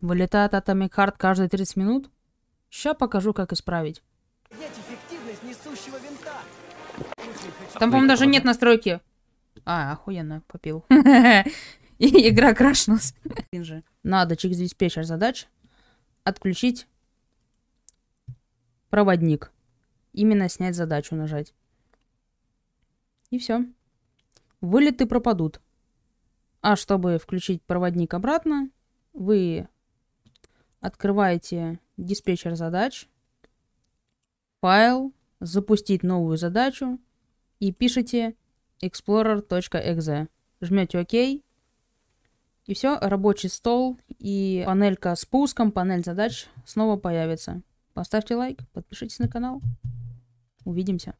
Вылетает Atomic Heart каждые 30 минут? Ща покажу, как исправить. Там, по-моему, даже нет настройки. А, охуенно, попил. И игра крашнулась. Надо через диспетчер задач отключить проводник. Именно снять задачу нажать. И все. Вылеты пропадут. А чтобы включить проводник обратно, вы открываете диспетчер задач, файл, запустить новую задачу и пишите explorer.exe. Жмете ОК. И все, рабочий стол и панелька с пуском, панель задач снова появится. Поставьте лайк, подпишитесь на канал. Увидимся.